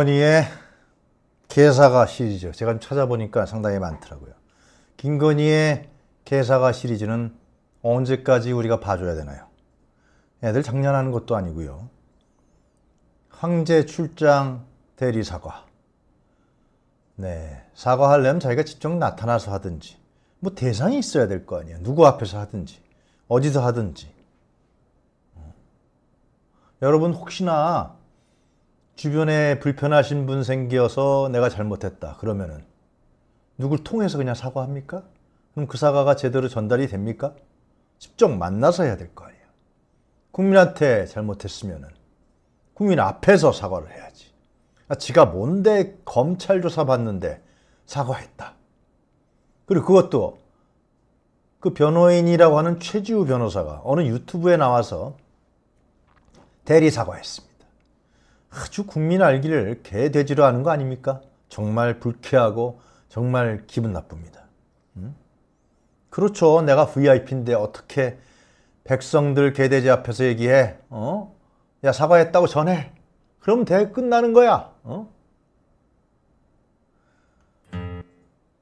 김건희의 개사가 시리즈 제가 좀 찾아보니까 상당히 많더라고요. 김건희의 개사가 시리즈는 언제까지 우리가 봐줘야 되나요? 애들 장난하는 것도 아니고요. 황제 출장 대리 사과. 네, 사과하려면 자기가 직접 나타나서 하든지 뭐 대상이 있어야 될 거 아니에요. 누구 앞에서 하든지 어디서 하든지. 어. 여러분 혹시나 주변에 불편하신 분 생겨서 내가 잘못했다. 그러면은 누굴 통해서 그냥 사과합니까? 그럼 그 사과가 제대로 전달이 됩니까? 직접 만나서 해야 될 거 아니야. 국민한테 잘못했으면은 국민 앞에서 사과를 해야지. 아, 지가 뭔데 검찰 조사 받는데 사과했다. 그리고 그것도 그 변호인이라고 하는 최지우 변호사가 어느 유튜브에 나와서 대리 사과했습니다. 아주 국민 알기를 개돼지로 하는 거 아닙니까? 정말 불쾌하고 정말 기분 나쁩니다. 음? 그렇죠. 내가 VIP인데 어떻게 백성들 개돼지 앞에서 얘기해. 어? 야 사과했다고 전해. 그럼 대 끝나는 거야. 어?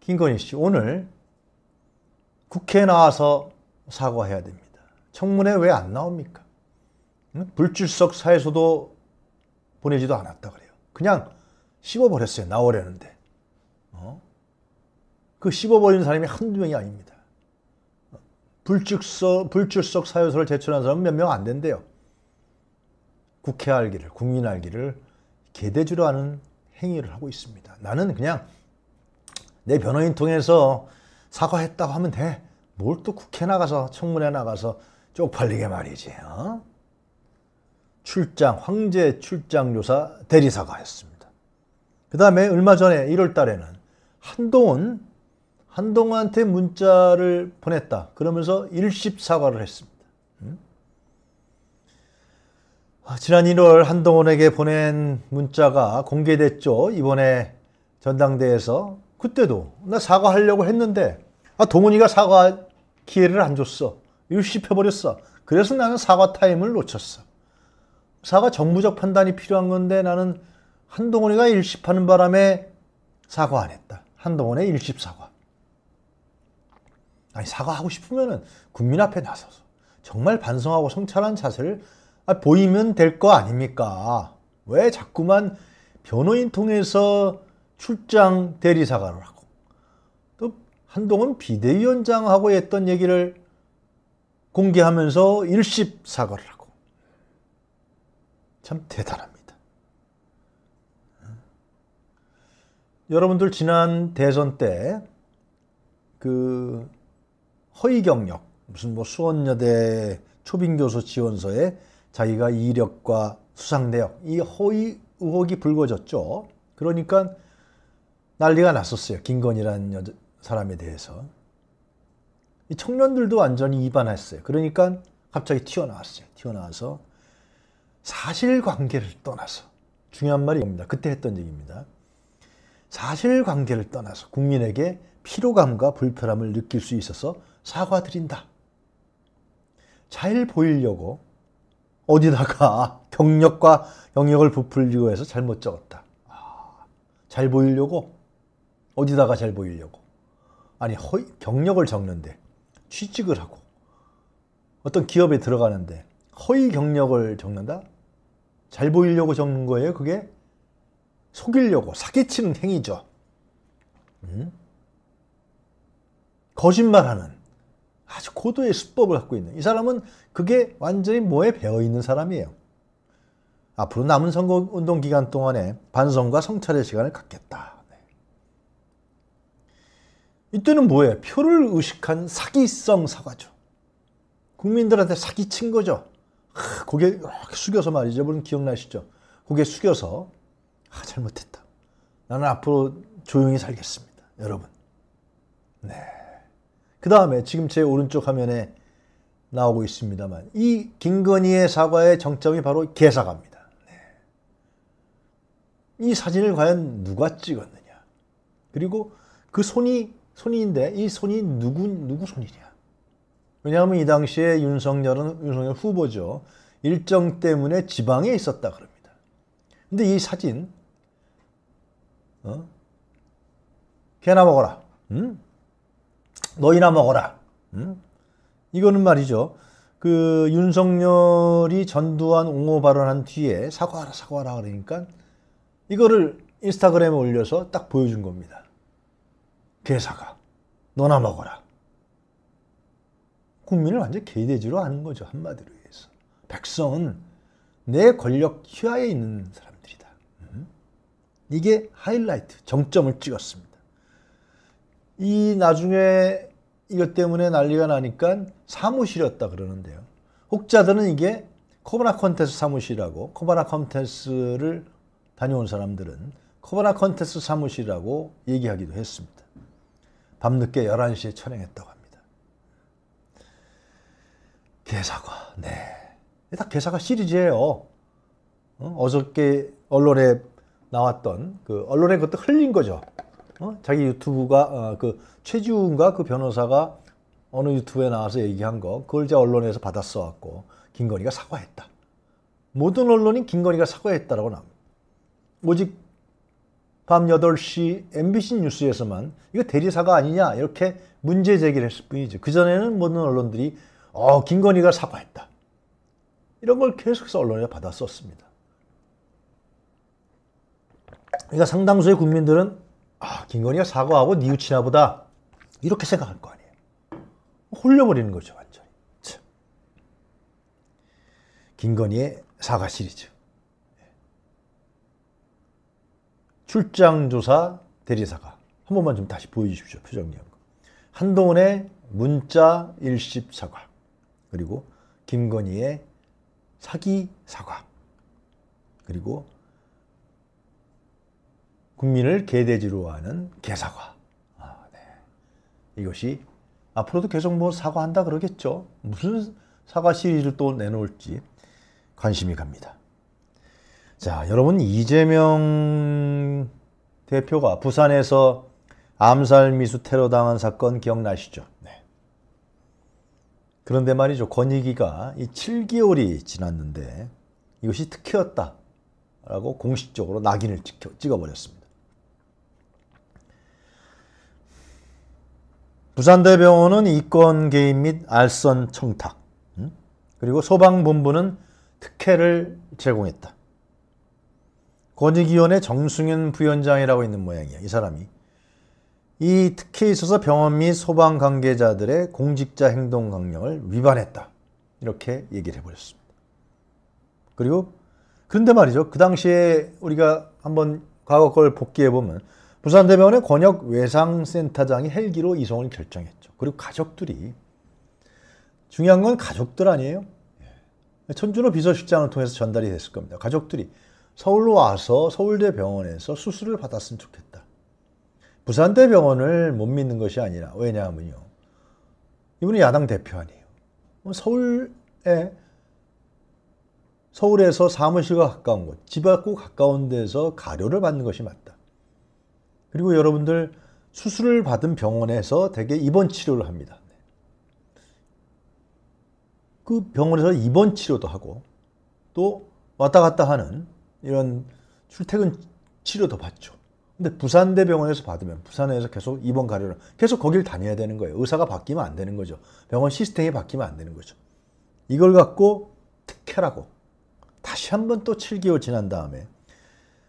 김건희 씨 오늘 국회에 나와서 사과해야 됩니다. 청문회 왜 안 나옵니까? 응? 불출석 사에서도 보내지도 않았다 그래요. 그냥 씹어버렸어요. 나오려는데. 어? 그씹어버리 사람이 한두 명이 아닙니다. 불출석, 불출석 사유서를 제출한 사람은 몇 명 안 된대요. 국회 알기를, 국민 알기를 개대주로 하는 행위를 하고 있습니다. 나는 그냥 내 변호인 통해서 사과했다고 하면 돼. 뭘 또 국회 나가서 청문회 나가서 쪽팔리게 말이지. 어? 출장, 황제 출장요사 대리사가 했습니다. 그 다음에 얼마 전에 1월 달에는 한동훈, 한동한테 문자를 보냈다. 그러면서 일십사과를 했습니다. 음? 아, 지난 1월 한동훈에게 보낸 문자가 공개됐죠. 이번에 전당대에서. 그때도 나 사과하려고 했는데, 아, 동훈이가 사과 기회를 안 줬어. 일시해버렸어 그래서 나는 사과 타임을 놓쳤어. 사가 정부적 판단이 필요한 건데 나는 한동훈이가 일십하는 바람에 사과 안 했다. 한동훈의 일십 사과. 아니 사과하고 싶으면은 국민 앞에 나서서 정말 반성하고 성찰한 자세를 아, 보이면 될 거 아닙니까? 왜 자꾸만 변호인 통해서 출장 대리 사과를 하고 또 한동훈 비대위원장하고 했던 얘기를 공개하면서 일십 사과를 하고 참 대단합니다. 여러분들 지난 대선 때 그 허위 경력 무슨 뭐 수원여대 초빙 교수 지원서에 자기가 이력과 수상 내역 이 허위 의혹이 불거졌죠. 그러니까 난리가 났었어요. 김건희라는 여자, 사람에 대해서 청년들도 완전히 입안했어요. 그러니까 갑자기 튀어나왔어요. 튀어나와서 사실관계를 떠나서 중요한 말이 옵니다 그때 했던 얘기입니다. 사실관계를 떠나서 국민에게 피로감과 불편함을 느낄 수 있어서 사과드린다. 잘 보이려고 어디다가 경력과 영역을 부풀리고 해서 잘못 적었다. 아, 잘 보이려고 어디다가 잘 보이려고 아니 허위, 경력을 적는데 취직을 하고 어떤 기업에 들어가는데 허위 경력을 적는다? 잘 보이려고 적는 거예요. 그게 속이려고 사기치는 행위죠. 음? 거짓말하는 아주 고도의 수법을 갖고 있는 이 사람은 그게 완전히 뭐에 배어 있는 사람이에요. 앞으로 남은 선거운동 기간 동안에 반성과 성찰의 시간을 갖겠다. 네. 이때는 뭐예요? 표를 의식한 사기성 사과죠. 국민들한테 사기친 거죠. 하, 고개 숙여서 말이죠. 여러분 기억나시죠? 고개 숙여서 아, 잘못했다. 나는 앞으로 조용히 살겠습니다. 여러분. 네. 그 다음에 지금 제 오른쪽 화면에 나오고 있습니다만 이 김건희의 사과의 정점이 바로 개사갑니다. 네. 이 사진을 과연 누가 찍었느냐. 그리고 그 손이 손인데이 손이 누구 누구 손이냐. 왜냐하면 이 당시에 윤석열은 윤석열 후보죠. 일정 때문에 지방에 있었다 그럽니다. 근데 이 사진 어? 개나 먹어라. 응? 너희나 먹어라. 응? 이거는 말이죠. 그 윤석열이 전두환 옹호 발언한 뒤에 사과하라 사과하라 그러니까 이거를 인스타그램에 올려서 딱 보여준 겁니다. 개사가 너나 먹어라. 국민을 완전 개돼지로 하는 거죠. 한마디로 해서. 백성은 내 권력 휘하에 있는 사람들이다. 음? 이게 하이라이트, 정점을 찍었습니다. 이 나중에 이것 때문에 난리가 나니까 사무실이었다 그러는데요. 혹자들은 이게 코바나 컨테스 사무실이라고 코바나 컨테스를 다녀온 사람들은 코바나 컨테스 사무실이라고 얘기하기도 했습니다. 밤늦게 11시에 촬영했다고 개사과. 네. 딱 개사과 시리즈예요. 어? 저께 언론에 나왔던 그 언론에 그것도 흘린 거죠. 어? 자기 유튜브가 어, 그 최지훈과 그 변호사가 어느 유튜브에 나와서 얘기한 거 그걸 이제 언론에서 받았어 갖고 김건희가 사과했다. 모든 언론이 김건희가 사과했다라고 나옵니다. 오직 밤 8시 MBC 뉴스에서만 이거 대리사가 아니냐 이렇게 문제 제기를 했을 뿐이죠. 그전에는 모든 언론들이 어, 김건희가 사과했다. 이런 걸 계속해서 언론에 받아 썼습니다. 그러니까 상당수의 국민들은 아, 김건희가 사과하고 뉘우치나 보다. 이렇게 생각할 거 아니에요. 홀려버리는 거죠, 완전히. 참. 김건희의 사과 시리즈. 출장조사 대리사가. 한 번만 좀 다시 보여주십시오, 표정님. 한동훈의 문자 일십 사과. 그리고 김건희의 사기 사과 그리고 국민을 개돼지로 하는 개사과 아, 네. 이것이 앞으로도 계속 뭐 사과한다 그러겠죠 무슨 사과 시리즈를 또 내놓을지 관심이 갑니다 자 여러분 이재명 대표가 부산에서 암살 미수 테러 당한 사건 기억나시죠 그런데 말이죠. 권익위가 이 7개월이 지났는데 이것이 특혜였다. 라고 공식적으로 낙인을 찍어버렸습니다. 부산대병원은 이권 개입 및 알선 청탁, 음? 그리고 소방본부는 특혜를 제공했다. 권익위원회 정승현 부위원장이라고 있는 모양이야. 이 사람이 이 특혜 에 있어서 병원 및 소방 관계자들의 공직자 행동 강령을 위반했다. 이렇게 얘기를 해버렸습니다. 그리고 그런데 말이죠. 그 당시에 우리가 한번 과거 걸 복기해보면 부산대병원의 권역 외상센터장이 헬기로 이송을 결정했죠. 그리고 가족들이 중요한 건 가족들 아니에요. 예. 천준호 비서실장을 통해서 전달이 됐을 겁니다. 가족들이 서울로 와서 서울대 병원에서 수술을 받았으면 좋겠다. 부산대병원을 못 믿는 것이 아니라 왜냐하면요. 이분이 야당 대표 아니에요. 뭐 서울에 서울에서 사무실과 가까운 곳, 집 앞고 가까운 데서 가료를 받는 것이 맞다. 그리고 여러분들 수술을 받은 병원에서 대개 입원 치료를 합니다. 그 병원에서 입원 치료도 하고 또 왔다 갔다 하는 이런 출퇴근 치료도 받죠. 근데 부산대병원에서 받으면 부산에서 계속 입원 가려는 계속 거길 다녀야 되는 거예요. 의사가 바뀌면 안 되는 거죠. 병원 시스템이 바뀌면 안 되는 거죠. 이걸 갖고 특혜라고 다시 한 번 또 7개월 지난 다음에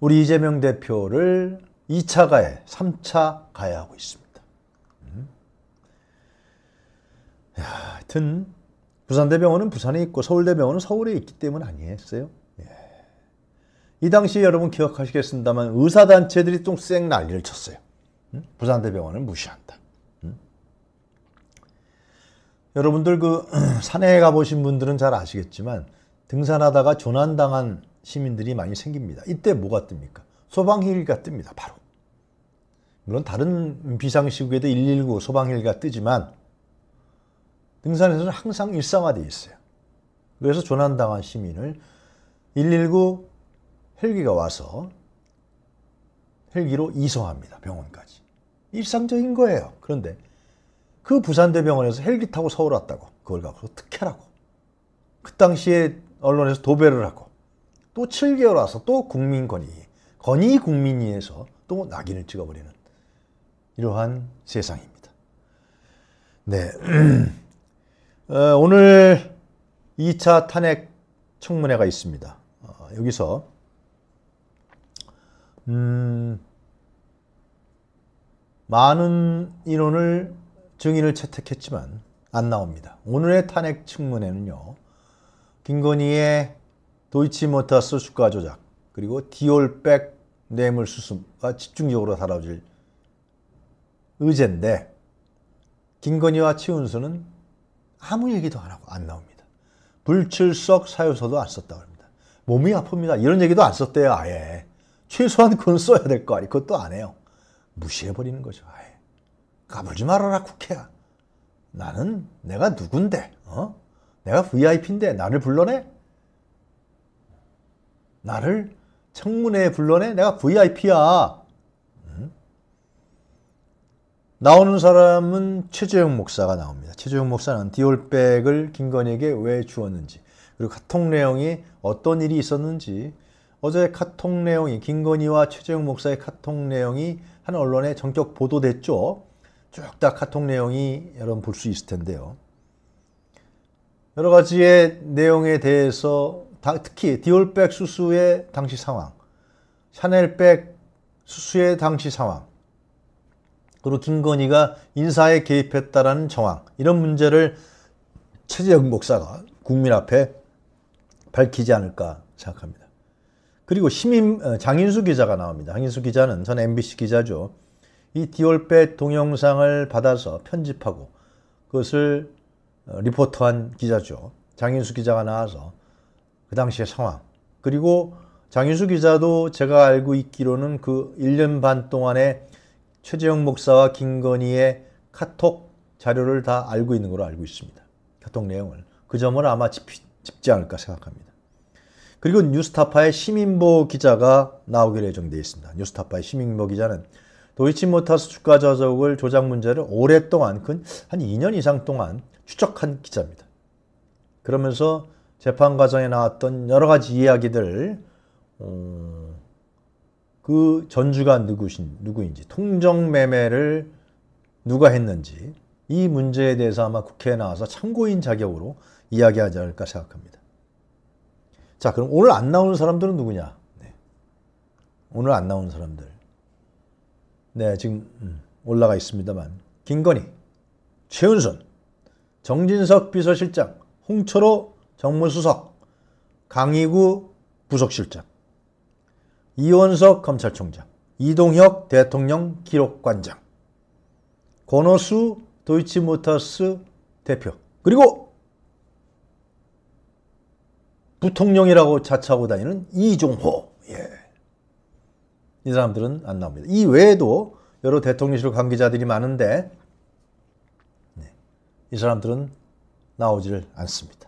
우리 이재명 대표를 2차 가해, 3차 가해하고 있습니다. 음. 하여튼 부산대병원은 부산에 있고 서울대병원은 서울에 있기 때문 아니겠어요? 이 당시 여러분 기억하시겠습니다만 의사단체들이 똥 쌩 난리를 쳤어요. 부산대병원을 무시한다. 여러분들 그 산에 가보신 분들은 잘 아시겠지만 등산하다가 조난당한 시민들이 많이 생깁니다. 이때 뭐가 뜹니까? 소방헬기가 뜹니다. 바로. 물론 다른 비상시국에도 119 소방헬기가 뜨지만 등산에서는 항상 일상화되어 있어요. 그래서 조난당한 시민을 119 헬기가 와서 헬기로 이송합니다. 병원까지. 일상적인 거예요. 그런데 그 부산대병원에서 헬기 타고 서울 왔다고 그걸 갖고 특혜라고 그 당시에 언론에서 도배를 하고 또 7개월 와서 또국민권의 건의 국민위에서 또 낙인을 찍어버리는 이러한 세상입니다. 네 어, 오늘 2차 탄핵 청문회가 있습니다. 어, 여기서 음, 많은 인원을 증인을 채택했지만 안 나옵니다. 오늘의 탄핵 측면에는요. 김건희의 도이치모터스 주가 조작 그리고 디올백 뇌물 수수가 집중적으로 다뤄질 의제인데 김건희와 최은수는 아무 얘기도 안 하고 안 나옵니다. 불출석 사유서도 안 썼다고 합니다. 몸이 아픕니다. 이런 얘기도 안 썼대요. 아예. 최소한 그건 써야 될 거 아니 그것도 안 해요. 무시해버리는 거죠. 아이, 까불지 말아라 국회야. 나는 내가 누군데 어? 내가 VIP인데 나를 불러내? 나를 청문회에 불러내? 내가 VIP야. 나오는 사람은 최재형 목사가 나옵니다. 최재형 목사는 디올백을 김건희에게 왜 주었는지 그리고 카톡 내용이 어떤 일이 있었는지 어제 카톡 내용이 김건희와 최재형 목사의 카톡 내용이 한 언론에 전격 보도됐죠. 쭉 다 카톡 내용이 여러분 볼 수 있을 텐데요. 여러 가지의 내용에 대해서 특히 디올백 수수의 당시 상황, 샤넬백 수수의 당시 상황, 그리고 김건희가 인사에 개입했다라는 정황 이런 문제를 최재형 목사가 국민 앞에 밝히지 않을까 생각합니다. 그리고 시민 어, 장인수 기자가 나옵니다. 장인수 기자는 전 MBC 기자죠. 이 디올백 동영상을 받아서 편집하고 그것을 어, 리포터한 기자죠. 장인수 기자가 나와서 그 당시의 상황 그리고 장인수 기자도 제가 알고 있기로는 그 1년 반 동안에 최재형 목사와 김건희의 카톡 자료를 다 알고 있는 걸로 알고 있습니다. 카톡 내용을. 그 점을 아마 짚, 지 않을까 생각합니다. 그리고 뉴스타파의 시민보 기자가 나오기로 예정되어 있습니다. 뉴스타파의 시민보 기자는 도이치모터스 주가 좌적을 조작 문제를 오랫동안 큰 한 2년 이상 동안 추적한 기자입니다. 그러면서 재판 과정에 나왔던 여러 가지 이야기들 어, 그 전주가 누구신 누구인지 통정 매매를 누가 했는지 이 문제에 대해서 아마 국회에 나와서 참고인 자격으로 이야기하지 않을까 생각합니다. 자, 그럼 오늘 안 나오는 사람들은 누구냐? 네. 오늘 안 나오는 사람들. 네, 지금 음, 올라가 있습니다만. 김건희, 최은순, 정진석 비서실장, 홍철호 정무수석, 강희구 부속실장, 이원석 검찰총장, 이동혁 대통령 기록관장, 권호수 도이치모터스 대표, 그리고 부통령이라고 자처하고 다니는 이종호. 예. 이 사람들은 안 나옵니다. 이 외에도 여러 대통령실 관계자들이 많은데 네. 이 사람들은 나오지를 않습니다.